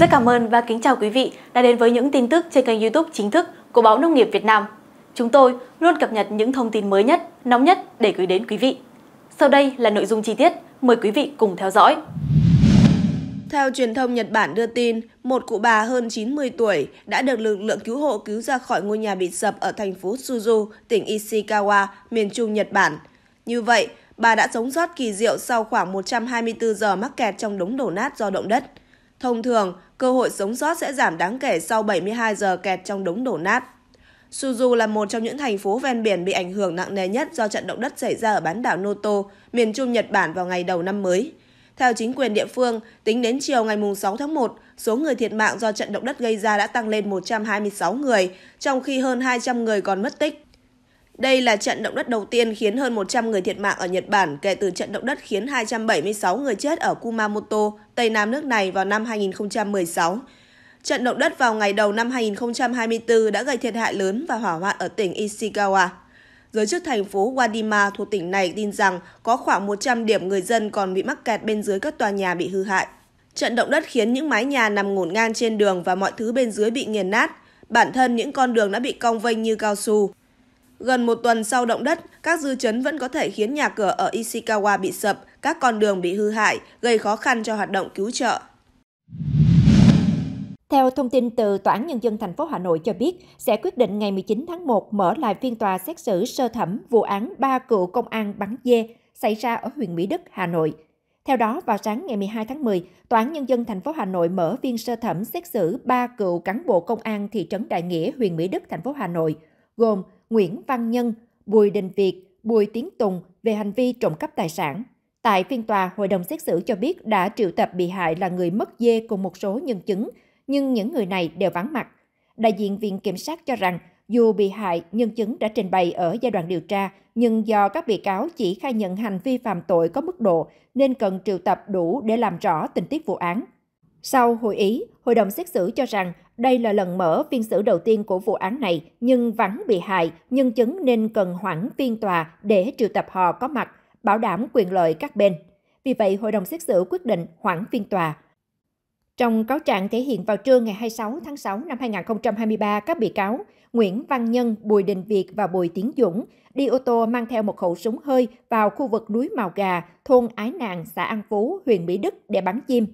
Rất cảm ơn và kính chào quý vị đã đến với những tin tức trên kênh youtube chính thức của Báo Nông nghiệp Việt Nam. Chúng tôi luôn cập nhật những thông tin mới nhất, nóng nhất để gửi đến quý vị. Sau đây là nội dung chi tiết, mời quý vị cùng theo dõi. Theo truyền thông Nhật Bản đưa tin, một cụ bà hơn 90 tuổi đã được lực lượng cứu hộ cứu ra khỏi ngôi nhà bị sập ở thành phố Suzu, tỉnh Ishikawa, miền trung Nhật Bản. Như vậy, bà đã sống sót kỳ diệu sau khoảng 124 giờ mắc kẹt trong đống đổ nát do động đất. Thông thường, cơ hội sống sót sẽ giảm đáng kể sau 72 giờ kẹt trong đống đổ nát. Suzu là một trong những thành phố ven biển bị ảnh hưởng nặng nề nhất do trận động đất xảy ra ở bán đảo Noto, miền trung Nhật Bản vào ngày đầu năm mới. Theo chính quyền địa phương, tính đến chiều ngày 6 tháng 1, số người thiệt mạng do trận động đất gây ra đã tăng lên 126 người, trong khi hơn 200 người còn mất tích. Đây là trận động đất đầu tiên khiến hơn 100 người thiệt mạng ở Nhật Bản kể từ trận động đất khiến 276 người chết ở Kumamoto, Tây Nam nước này vào năm 2016. Trận động đất vào ngày đầu năm 2024 đã gây thiệt hại lớn và hỏa hoạn ở tỉnh Ishikawa. Giới chức thành phố Wadima thuộc tỉnh này tin rằng có khoảng 100 điểm người dân còn bị mắc kẹt bên dưới các tòa nhà bị hư hại. Trận động đất khiến những mái nhà nằm ngổn ngang trên đường và mọi thứ bên dưới bị nghiền nát. Bản thân những con đường đã bị cong vênh như cao su. Gần một tuần sau động đất, các dư chấn vẫn có thể khiến nhà cửa ở Ishikawa bị sập, các con đường bị hư hại, gây khó khăn cho hoạt động cứu trợ. Theo thông tin từ Tòa án Nhân dân thành phố Hà Nội cho biết, sẽ quyết định ngày 19 tháng 1 mở lại phiên tòa xét xử sơ thẩm vụ án ba cựu công an bắn dê xảy ra ở huyện Mỹ Đức, Hà Nội. Theo đó, vào sáng ngày 12 tháng 10, Tòa án Nhân dân thành phố Hà Nội mở phiên sơ thẩm xét xử ba cựu cán bộ công an thị trấn Đại Nghĩa, huyện Mỹ Đức, thành phố Hà Nội, gồm Nguyễn Văn Nhân, Bùi Đình Việt, Bùi Tiến Tùng về hành vi trộm cắp tài sản. Tại phiên tòa, hội đồng xét xử cho biết đã triệu tập bị hại là người mất dê cùng một số nhân chứng, nhưng những người này đều vắng mặt. Đại diện Viện Kiểm sát cho rằng, dù bị hại, nhân chứng đã trình bày ở giai đoạn điều tra, nhưng do các bị cáo chỉ khai nhận hành vi phạm tội có mức độ nên cần triệu tập đủ để làm rõ tình tiết vụ án. Sau hội ý, hội đồng xét xử cho rằng đây là lần mở phiên xử đầu tiên của vụ án này, nhưng vắng bị hại, nhân chứng nên cần hoãn phiên tòa để triệu tập họ có mặt, bảo đảm quyền lợi các bên. Vì vậy, hội đồng xét xử quyết định hoãn phiên tòa. Trong cáo trạng thể hiện vào trưa ngày 26 tháng 6 năm 2023, các bị cáo Nguyễn Văn Nhân, Bùi Đình Việt và Bùi Tiến Dũng đi ô tô mang theo một khẩu súng hơi vào khu vực núi Màu Gà, thôn Ái Nàng, xã An Phú, huyện Mỹ Đức để bắn chim.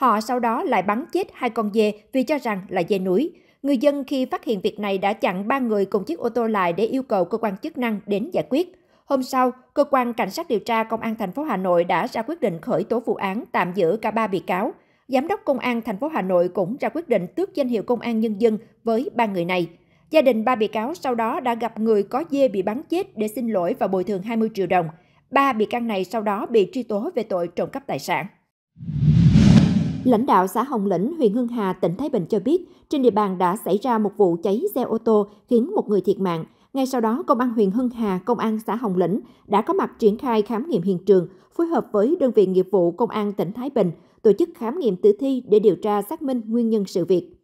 Họ sau đó lại bắn chết hai con dê vì cho rằng là dê núi. Người dân khi phát hiện việc này đã chặn ba người cùng chiếc ô tô lại để yêu cầu cơ quan chức năng đến giải quyết. Hôm sau, cơ quan cảnh sát điều tra công an thành phố Hà Nội đã ra quyết định khởi tố vụ án tạm giữ cả ba bị cáo. Giám đốc công an thành phố Hà Nội cũng ra quyết định tước danh hiệu công an nhân dân với ba người này. Gia đình ba bị cáo sau đó đã gặp người có dê bị bắn chết để xin lỗi và bồi thường 20 triệu đồng. Ba bị can này sau đó bị truy tố về tội trộm cắp tài sản. Lãnh đạo xã Hồng Lĩnh, huyện Hưng Hà, tỉnh Thái Bình cho biết, trên địa bàn đã xảy ra một vụ cháy xe ô tô khiến một người thiệt mạng. Ngay sau đó, Công an huyện Hưng Hà, Công an xã Hồng Lĩnh đã có mặt triển khai khám nghiệm hiện trường, phối hợp với đơn vị nghiệp vụ Công an tỉnh Thái Bình, tổ chức khám nghiệm tử thi để điều tra xác minh nguyên nhân sự việc.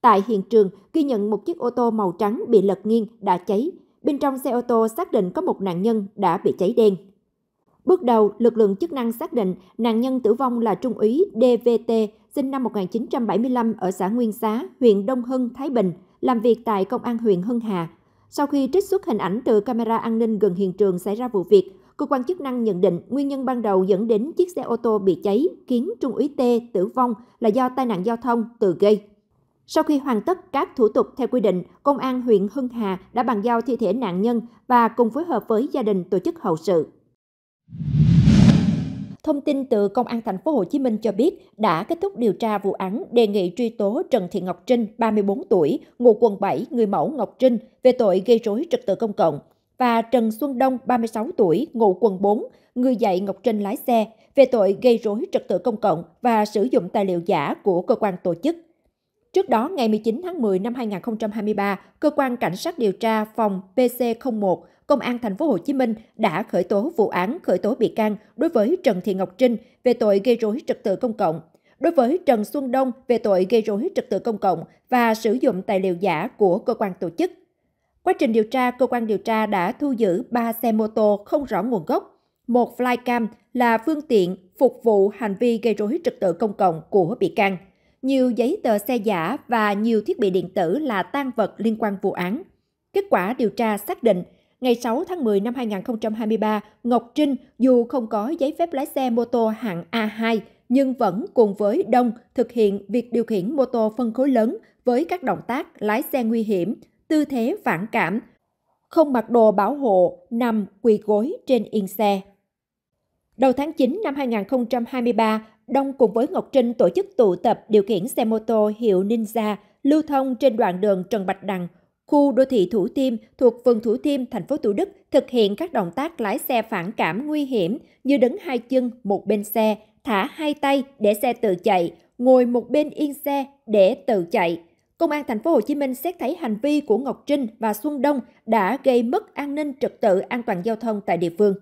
Tại hiện trường, ghi nhận một chiếc ô tô màu trắng bị lật nghiêng đã cháy. Bên trong xe ô tô xác định có một nạn nhân đã bị cháy đen. Bước đầu, lực lượng chức năng xác định nạn nhân tử vong là trung úy DVT, sinh năm 1975 ở xã Nguyên Xá, huyện Đông Hưng, Thái Bình, làm việc tại Công an huyện Hưng Hà. Sau khi trích xuất hình ảnh từ camera an ninh gần hiện trường xảy ra vụ việc, cơ quan chức năng nhận định nguyên nhân ban đầu dẫn đến chiếc xe ô tô bị cháy khiến Trung úy T tử vong là do tai nạn giao thông tự gây. Sau khi hoàn tất các thủ tục theo quy định, Công an huyện Hưng Hà đã bàn giao thi thể nạn nhân và cùng phối hợp với gia đình tổ chức hậu sự. Thông tin từ Công an thành phố Hồ Chí Minh cho biết đã kết thúc điều tra vụ án đề nghị truy tố Trần Thị Ngọc Trinh, 34 tuổi, ngụ quận 7, người mẫu Ngọc Trinh về tội gây rối trật tự công cộng và Trần Xuân Đông, 36 tuổi, ngụ quận 4, người dạy Ngọc Trinh lái xe về tội gây rối trật tự công cộng và sử dụng tài liệu giả của cơ quan tổ chức. Trước đó, ngày 19 tháng 10 năm 2023, Cơ quan Cảnh sát điều tra phòng PC01 Công an thành phố Hồ Chí Minh đã khởi tố vụ án khởi tố bị can đối với Trần Thị Ngọc Trinh về tội gây rối trật tự công cộng, đối với Trần Xuân Đông về tội gây rối trật tự công cộng và sử dụng tài liệu giả của cơ quan tổ chức. Quá trình điều tra, cơ quan điều tra đã thu giữ 3 xe mô tô không rõ nguồn gốc, một flycam là phương tiện phục vụ hành vi gây rối trật tự công cộng của bị can, nhiều giấy tờ xe giả và nhiều thiết bị điện tử là tang vật liên quan vụ án. Kết quả điều tra xác định Ngày 6 tháng 10 năm 2023, Ngọc Trinh dù không có giấy phép lái xe mô tô hạng A2 nhưng vẫn cùng với Đông thực hiện việc điều khiển mô tô phân khối lớn với các động tác lái xe nguy hiểm, tư thế phản cảm, không mặc đồ bảo hộ, nằm quỳ gối trên yên xe. Đầu tháng 9 năm 2023, Đông cùng với Ngọc Trinh tổ chức tụ tập điều khiển xe mô tô hiệu Ninja lưu thông trên đoạn đường Trần Bạch Đằng, khu đô thị Thủ Thiêm thuộc phường Thủ Thiêm, thành phố Thủ Đức thực hiện các động tác lái xe phản cảm nguy hiểm như đứng hai chân một bên xe, thả hai tay để xe tự chạy, ngồi một bên yên xe để tự chạy. Công an thành phố Hồ Chí Minh xét thấy hành vi của Ngọc Trinh và Xuân Đông đã gây mất an ninh trật tự an toàn giao thông tại địa phương.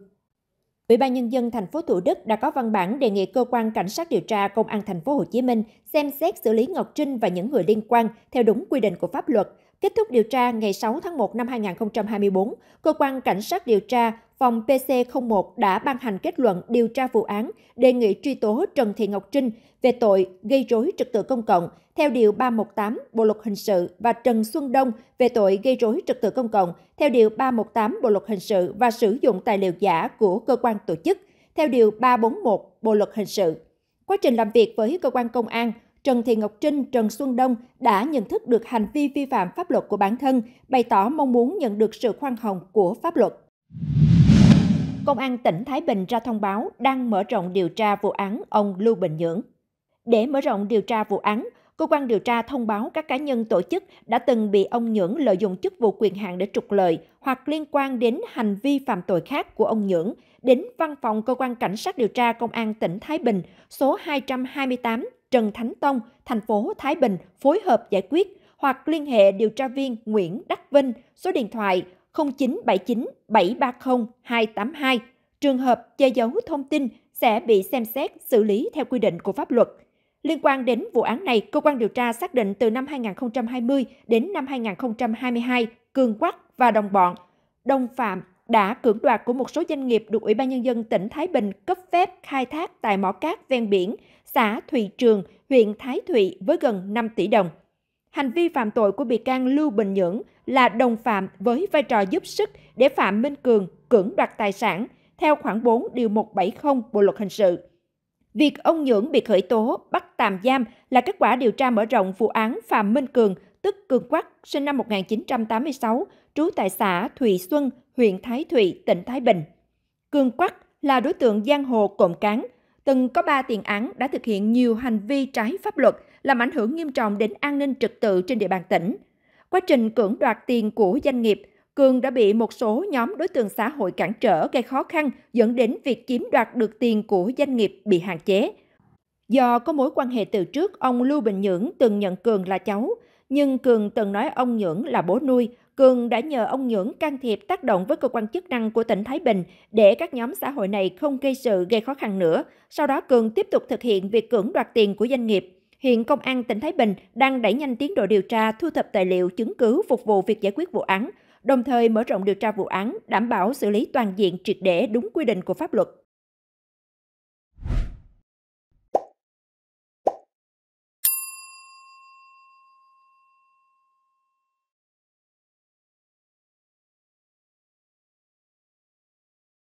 Ủy ban nhân dân thành phố Thủ Đức đã có văn bản đề nghị cơ quan cảnh sát điều tra Công an thành phố Hồ Chí Minh xem xét xử lý Ngọc Trinh và những người liên quan theo đúng quy định của pháp luật, Kết thúc điều tra ngày 6 tháng 1 năm 2024, Cơ quan Cảnh sát điều tra phòng PC01 đã ban hành kết luận điều tra vụ án đề nghị truy tố Trần Thị Ngọc Trinh về tội gây rối trật tự công cộng theo Điều 318 Bộ Luật Hình sự và Trần Xuân Đông về tội gây rối trật tự công cộng theo Điều 318 Bộ Luật Hình sự và sử dụng tài liệu giả của cơ quan tổ chức theo Điều 341 Bộ Luật Hình sự. Quá trình làm việc với cơ quan công an, Trần Thị Ngọc Trinh, Trần Xuân Đông đã nhận thức được hành vi vi phạm pháp luật của bản thân, bày tỏ mong muốn nhận được sự khoan hồng của pháp luật. Công an tỉnh Thái Bình ra thông báo đang mở rộng điều tra vụ án ông Lưu Bình Nhưỡng. Để mở rộng điều tra vụ án, cơ quan điều tra thông báo các cá nhân tổ chức đã từng bị ông Nhưỡng lợi dụng chức vụ quyền hạn để trục lợi hoặc liên quan đến hành vi phạm tội khác của ông Nhưỡng đến văn phòng cơ quan cảnh sát điều tra công an tỉnh Thái Bình số 228 Trần Thánh Tông, thành phố Thái Bình phối hợp giải quyết hoặc liên hệ điều tra viên Nguyễn Đắc Vinh, số điện thoại 0979 730 282. Trường hợp che giấu thông tin sẽ bị xem xét xử lý theo quy định của pháp luật. Liên quan đến vụ án này, cơ quan điều tra xác định từ năm 2020 đến năm 2022, Cường Quắc và đồng bọn, đồng phạm đã cưỡng đoạt của một số doanh nghiệp được Ủy ban Nhân dân tỉnh Thái Bình cấp phép khai thác tại mỏ cát ven biển xã Thụy Trường, huyện Thái Thụy với gần 5 tỷ đồng. Hành vi phạm tội của bị can Lưu Bình Nhưỡng là đồng phạm với vai trò giúp sức để Phạm Minh Cường cưỡng đoạt tài sản theo khoảng 4 điều 170 Bộ luật hình sự. Việc ông Nhưỡng bị khởi tố, bắt tạm giam là kết quả điều tra mở rộng vụ án Phạm Minh Cường, tức Cường Quắc, sinh năm 1986, trú tại xã Thụy Xuân, huyện Thái Thụy, tỉnh Thái Bình. Cường Quắc là đối tượng giang hồ cộng cán, từng có 3 tiền án đã thực hiện nhiều hành vi trái pháp luật, làm ảnh hưởng nghiêm trọng đến an ninh trật tự trên địa bàn tỉnh. Quá trình cưỡng đoạt tiền của doanh nghiệp, Cường đã bị một số nhóm đối tượng xã hội cản trở gây khó khăn dẫn đến việc chiếm đoạt được tiền của doanh nghiệp bị hạn chế. Do có mối quan hệ từ trước, ông Lưu Bình Nhưỡng từng nhận Cường là cháu, nhưng Cường từng nói ông Nhưỡng là bố nuôi, Cường đã nhờ ông Nhưỡng can thiệp tác động với cơ quan chức năng của tỉnh Thái Bình để các nhóm xã hội này không gây sự gây khó khăn nữa. Sau đó Cường tiếp tục thực hiện việc cưỡng đoạt tiền của doanh nghiệp. Hiện Công an tỉnh Thái Bình đang đẩy nhanh tiến độ điều tra, thu thập tài liệu, chứng cứ phục vụ việc giải quyết vụ án, đồng thời mở rộng điều tra vụ án, đảm bảo xử lý toàn diện triệt để đúng quy định của pháp luật.